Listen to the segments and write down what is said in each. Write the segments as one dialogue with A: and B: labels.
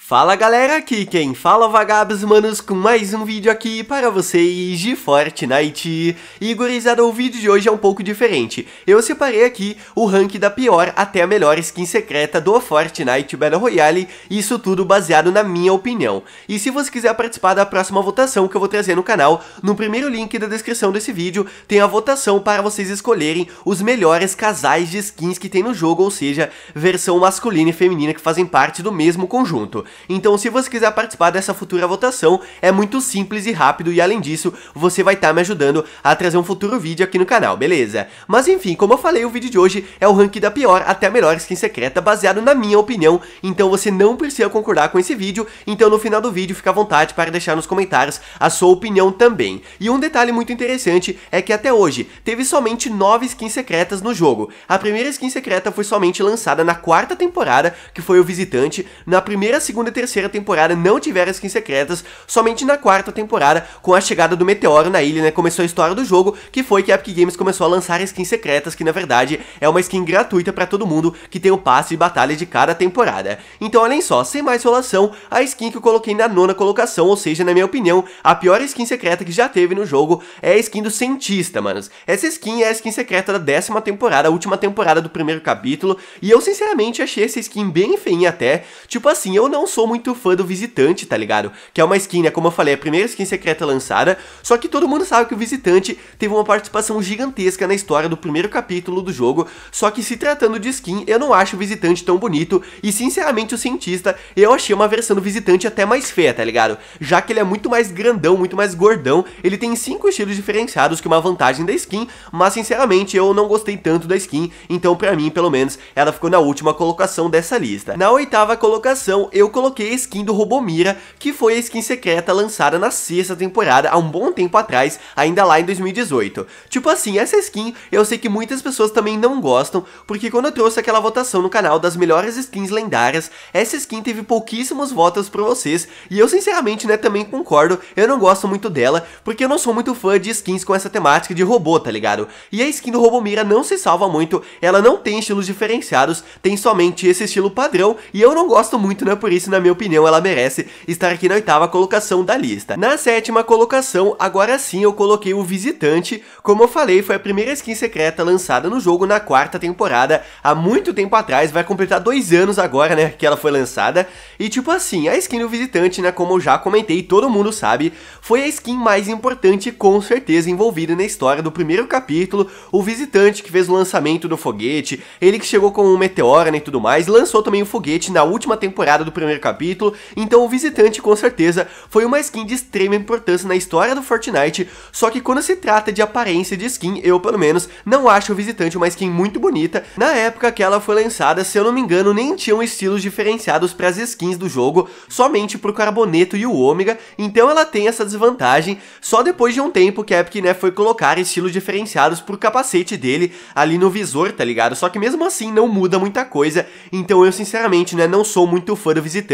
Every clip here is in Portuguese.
A: Fala galera, aqui quem fala é vagabos manos com mais um vídeo aqui para vocês de Fortnite. E gurizada, o vídeo de hoje é um pouco diferente. Eu separei aqui o rank da pior até a melhor skin secreta do Fortnite Battle Royale, isso tudo baseado na minha opinião. E se você quiser participar da próxima votação que eu vou trazer no canal, no primeiro link da descrição desse vídeo tem a votação para vocês escolherem os melhores casais de skins que tem no jogo, ou seja, versão masculina e feminina que fazem parte do mesmo conjunto. Então, se você quiser participar dessa futura votação, é muito simples e rápido e além disso, você vai estar tá me ajudando a trazer um futuro vídeo aqui no canal, beleza? Mas enfim, como eu falei, o vídeo de hoje é o ranking da pior até a melhor skin secreta, baseado na minha opinião, então você não precisa concordar com esse vídeo, então no final do vídeo fica à vontade para deixar nos comentários a sua opinião também. E um detalhe muito interessante é que até hoje teve somente 9 skins secretas no jogo. A primeira skin secreta foi somente lançada na quarta temporada, que foi o Visitante, na primeira segunda segunda e terceira temporada não tiveram skins secretas, somente na quarta temporada, com a chegada do meteoro na ilha, né, começou a história do jogo, que foi que a Epic Games começou a lançar skins secretas, que na verdade é uma skin gratuita para todo mundo que tem o passe de batalha de cada temporada. Então olhem só, sem mais enrolação, a skin que eu coloquei na nona colocação, ou seja, na minha opinião, a pior skin secreta que já teve no jogo é a skin do cientista, manos. Essa skin é a skin secreta da décima temporada, a última temporada do primeiro capítulo, e eu sinceramente achei essa skin bem feinha até, tipo assim, eu não sou muito fã do Visitante, tá ligado? Que é uma skin, né? Como eu falei, é a primeira skin secreta lançada. Só que todo mundo sabe que o Visitante teve uma participação gigantesca na história do primeiro capítulo do jogo. Só que se tratando de skin, eu não acho o Visitante tão bonito. E sinceramente, o cientista, eu achei uma versão do Visitante até mais feia, tá ligado? Já que ele é muito mais grandão, muito mais gordão. Ele tem cinco estilos diferenciados, que é uma vantagem da skin. Mas sinceramente, eu não gostei tanto da skin. Então, pra mim, pelo menos, ela ficou na última colocação dessa lista. Na oitava colocação, eu coloquei a skin do Robomira, que foi a skin secreta lançada na sexta temporada, há um bom tempo atrás, ainda lá em 2018. Tipo assim, essa skin eu sei que muitas pessoas também não gostam, porque quando eu trouxe aquela votação no canal das melhores skins lendárias, essa skin teve pouquíssimos votos pra vocês, e eu sinceramente, né, também concordo, eu não gosto muito dela, porque eu não sou muito fã de skins com essa temática de robô, tá ligado? E a skin do Robomira não se salva muito, ela não tem estilos diferenciados, tem somente esse estilo padrão, e eu não gosto muito, né, por isso isso, na minha opinião, ela merece estar aqui na oitava colocação da lista. Na sétima colocação, agora sim eu coloquei o Visitante. Como eu falei, foi a primeira skin secreta lançada no jogo na quarta temporada, há muito tempo atrás, vai completar dois anos agora, né, que ela foi lançada. E tipo assim, a skin do Visitante, né, como eu já comentei, todo mundo sabe, foi a skin mais importante com certeza envolvida na história do primeiro capítulo. O Visitante que fez o lançamento do foguete, ele que chegou com o meteor né, e tudo mais, lançou também o foguete na última temporada do primeiro primeiro capítulo, então o visitante com certeza foi uma skin de extrema importância na história do Fortnite, só que quando se trata de aparência de skin, eu pelo menos não acho o visitante uma skin muito bonita. Na época que ela foi lançada, se eu não me engano, nem tinham estilos diferenciados para as skins do jogo, somente para o Carboneto e o Ômega, então ela tem essa desvantagem, só depois de um tempo que a Epic né, foi colocar estilos diferenciados para o capacete dele ali no visor, tá ligado? Só que mesmo assim não muda muita coisa, então eu sinceramente né, não sou muito fã do visitante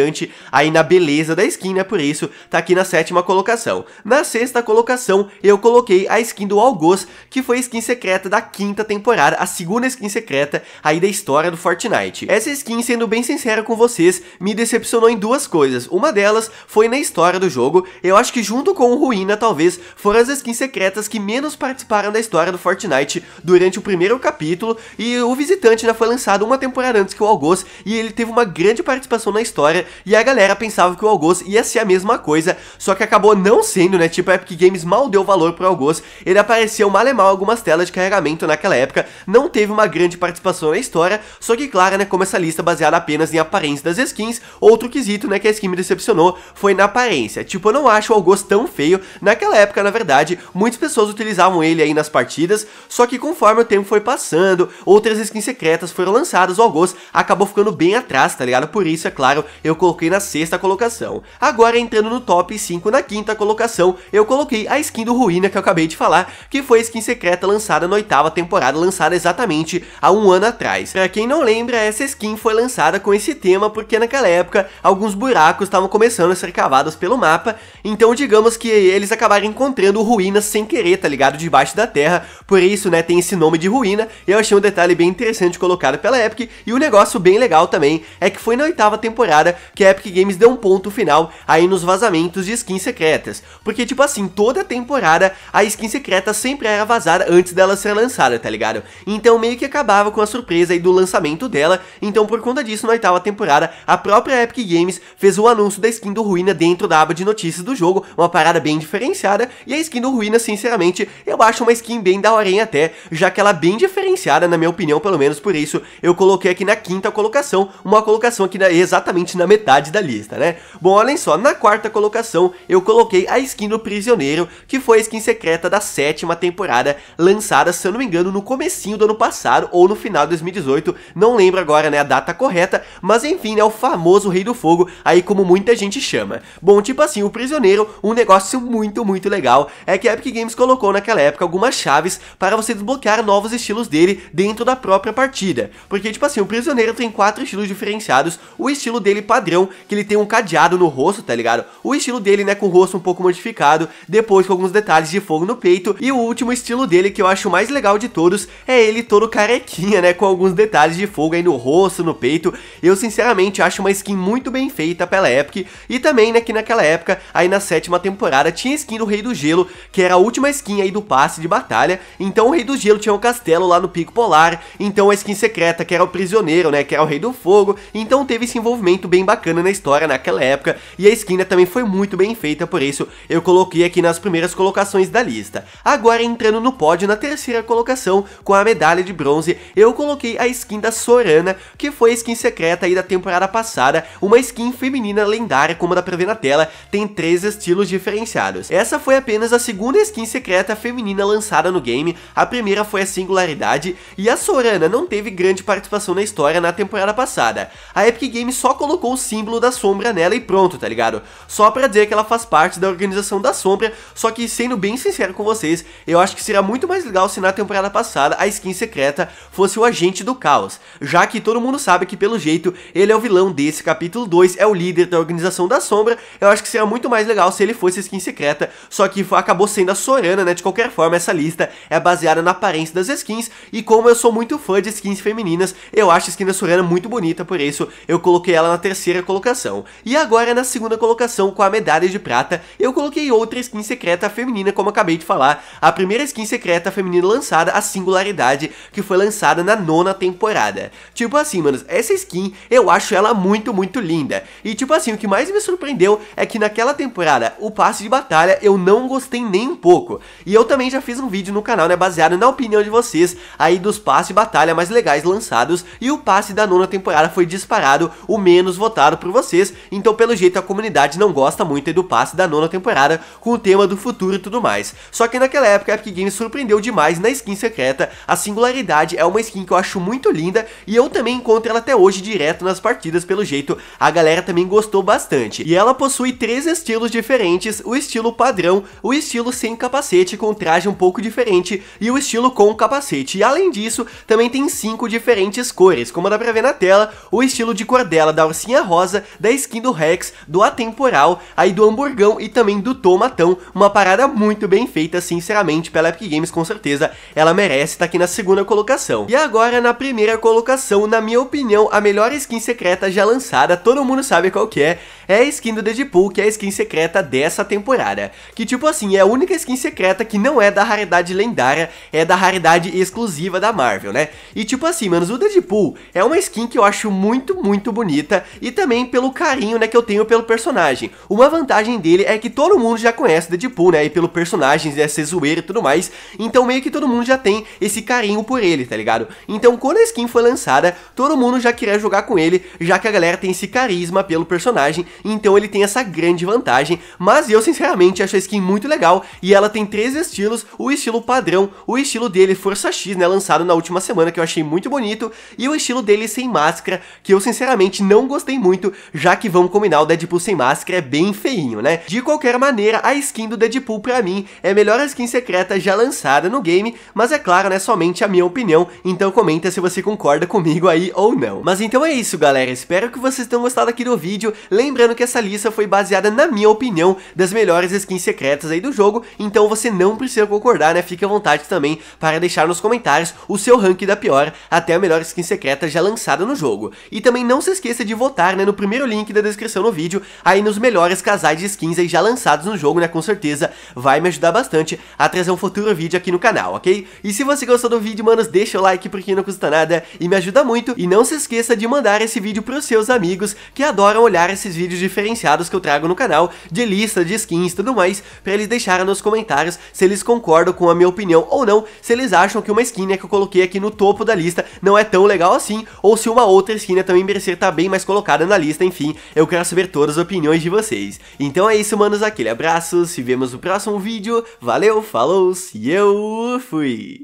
A: aí na beleza da skin, né? Por isso tá aqui na sétima colocação. Na sexta colocação, eu coloquei a skin do algos que foi a skin secreta da quinta temporada, a segunda skin secreta aí da história do Fortnite. Essa skin, sendo bem sincero com vocês, me decepcionou em duas coisas. Uma delas foi na história do jogo. Eu acho que junto com o Ruína, talvez, foram as skins secretas que menos participaram da história do Fortnite durante o primeiro capítulo. E o Visitante né, foi lançado uma temporada antes que o algos e ele teve uma grande participação na história história, e a galera pensava que o Algos ia ser a mesma coisa, só que acabou não sendo, né? Tipo, a Epic Games mal deu valor pro Algos ele apareceu mal e mal algumas telas de carregamento naquela época, não teve uma grande participação na história, só que claro, né, como essa lista é baseada apenas em aparência das skins, outro quesito, né, que a skin me decepcionou foi na aparência. Tipo, eu não acho o Algos tão feio, naquela época, na verdade, muitas pessoas utilizavam ele aí nas partidas, só que conforme o tempo foi passando, outras skins secretas foram lançadas, o Algos acabou ficando bem atrás, tá ligado? Por isso, é claro, eu coloquei na sexta colocação. Agora, entrando no top 5 na quinta colocação, eu coloquei a skin do Ruína que eu acabei de falar, que foi a skin secreta lançada na oitava temporada, lançada exatamente há um ano atrás. Pra quem não lembra, essa skin foi lançada com esse tema, porque naquela época, alguns buracos estavam começando a ser cavados pelo mapa, então digamos que eles acabaram encontrando ruínas sem querer, tá ligado? Debaixo da terra, por isso, né, tem esse nome de ruína, e eu achei um detalhe bem interessante colocado pela Epic, e o um negócio bem legal também é que foi na oitava temporada que a Epic Games deu um ponto final aí nos vazamentos de skins secretas. Porque, tipo assim, toda temporada a skin secreta sempre era vazada antes dela ser lançada, tá ligado? Então meio que acabava com a surpresa aí do lançamento dela. Então, por conta disso, na oitava temporada, a própria Epic Games fez o anúncio da skin do Ruína dentro da aba de notícias do jogo, uma parada bem diferenciada. E a skin do Ruína, sinceramente, eu acho uma skin bem da hora até, já que ela é bem diferenciada, na minha opinião, pelo menos por isso, eu coloquei aqui na quinta colocação, uma colocação aqui na, exatamente na na metade da lista, né? Bom, olhem só, na quarta colocação eu coloquei a skin do Prisioneiro, que foi a skin secreta da sétima temporada, lançada, se eu não me engano, no comecinho do ano passado ou no final de 2018, não lembro agora, né, a data correta, mas enfim, né, o famoso Rei do Fogo, aí como muita gente chama. Bom, tipo assim, o Prisioneiro, um negócio muito, muito legal, é que a Epic Games colocou naquela época algumas chaves para você desbloquear novos estilos dele dentro da própria partida, porque tipo assim, o Prisioneiro tem quatro estilos diferenciados, o estilo dele padrão que ele tem um cadeado no rosto, tá ligado? O estilo dele, né, com o rosto um pouco modificado, depois com alguns detalhes de fogo no peito, e o último estilo dele que eu acho mais legal de todos é ele todo carequinha, né, com alguns detalhes de fogo aí no rosto, no peito. Eu sinceramente acho uma skin muito bem feita pela época e também, né, que naquela época, aí na sétima temporada tinha a skin do Rei do Gelo, que era a última skin aí do passe de batalha. Então o Rei do Gelo tinha um castelo lá no Pico Polar, então a skin secreta que era o prisioneiro, né, que era o Rei do Fogo. Então teve esse envolvimento bem bem bacana na história naquela época e a skin também foi muito bem feita, por isso eu coloquei aqui nas primeiras colocações da lista. Agora entrando no pódio na terceira colocação com a medalha de bronze, eu coloquei a skin da Sorana, que foi a skin secreta aí da temporada passada, uma skin feminina lendária como dá pra ver na tela, tem três estilos diferenciados. Essa foi apenas a segunda skin secreta feminina lançada no game, a primeira foi a Singularidade e a Sorana não teve grande participação na história na temporada passada. A Epic Games só colocou o símbolo da sombra nela e pronto, tá ligado? Só pra dizer que ela faz parte da organização da sombra, só que sendo bem sincero com vocês, eu acho que seria muito mais legal se na temporada passada a skin secreta fosse o agente do caos, já que todo mundo sabe que pelo jeito ele é o vilão desse capítulo 2, é o líder da organização da sombra, eu acho que seria muito mais legal se ele fosse a skin secreta, só que acabou sendo a Sorana, né, de qualquer forma essa lista é baseada na aparência das skins, e como eu sou muito fã de skins femininas, eu acho a skin da Sorana muito bonita, por isso eu coloquei ela na terceira terceira colocação. E agora na segunda colocação com a medalha de prata, eu coloquei outra skin secreta feminina, como acabei de falar, a primeira skin secreta feminina lançada, a Singularidade, que foi lançada na nona temporada. Tipo assim, manos, essa skin eu acho ela muito, muito linda. E tipo assim, o que mais me surpreendeu é que naquela temporada, o passe de batalha eu não gostei nem um pouco. E eu também já fiz um vídeo no canal, né, baseado na opinião de vocês aí dos passes de batalha mais legais lançados e o passe da nona temporada foi disparado o menos votado votado por vocês, então pelo jeito a comunidade não gosta muito do passe da nona temporada com o tema do futuro e tudo mais. Só que naquela época a Epic Games surpreendeu demais na skin secreta, a singularidade é uma skin que eu acho muito linda e eu também encontro ela até hoje direto nas partidas, pelo jeito a galera também gostou bastante. E ela possui três estilos diferentes, o estilo padrão, o estilo sem capacete com traje um pouco diferente e o estilo com capacete. E além disso, também tem cinco diferentes cores, como dá pra ver na tela, o estilo de cor dela da ursinha Rosa, da skin do Rex, do Atemporal, aí do Hamburgão e também do Tomatão. Uma parada muito bem feita, sinceramente, pela Epic Games, com certeza. Ela merece estar tá aqui na segunda colocação. E agora, na primeira colocação, na minha opinião, a melhor skin secreta já lançada, todo mundo sabe qual que é é a skin do Deadpool, que é a skin secreta dessa temporada. Que tipo assim, é a única skin secreta que não é da raridade lendária, é da raridade exclusiva da Marvel, né? E tipo assim, manos, o Deadpool é uma skin que eu acho muito, muito bonita e também pelo carinho, né, que eu tenho pelo personagem. Uma vantagem dele é que todo mundo já conhece o Deadpool, né, e pelo personagem, né, ser zoeiro e tudo mais, então meio que todo mundo já tem esse carinho por ele, tá ligado? Então quando a skin foi lançada, todo mundo já queria jogar com ele, já que a galera tem esse carisma pelo personagem então ele tem essa grande vantagem, mas eu sinceramente acho a skin muito legal e ela tem três estilos, o estilo padrão, o estilo dele Força X, né, lançado na última semana, que eu achei muito bonito, e o estilo dele sem máscara, que eu sinceramente não gostei muito, já que vamos combinar, o Deadpool sem máscara é bem feinho, né? De qualquer maneira, a skin do Deadpool pra mim é a melhor skin secreta já lançada no game, mas é claro, né, somente a minha opinião, então comenta se você concorda comigo aí ou não. Mas então é isso, galera, espero que vocês tenham gostado aqui do vídeo, lembra Lembrando que essa lista foi baseada, na minha opinião, das melhores skins secretas aí do jogo, então você não precisa concordar, né? Fique à vontade também para deixar nos comentários o seu ranking da pior até a melhor skin secreta já lançada no jogo. E também não se esqueça de votar, né, no primeiro link da descrição no vídeo, aí nos melhores casais de skins aí já lançados no jogo, né? Com certeza vai me ajudar bastante a trazer um futuro vídeo aqui no canal, ok? E se você gostou do vídeo, manos, deixa o like porque não custa nada e me ajuda muito. E não se esqueça de mandar esse vídeo para os seus amigos que adoram olhar esses vídeos vídeos diferenciados que eu trago no canal, de lista, de skins e tudo mais, pra eles deixarem nos comentários se eles concordam com a minha opinião ou não, se eles acham que uma skin que eu coloquei aqui no topo da lista não é tão legal assim, ou se uma outra skin também merecer estar tá bem mais colocada na lista, enfim, eu quero saber todas as opiniões de vocês. Então é isso, manos, aquele abraço, se vemos no próximo vídeo, valeu, falou, e eu fui!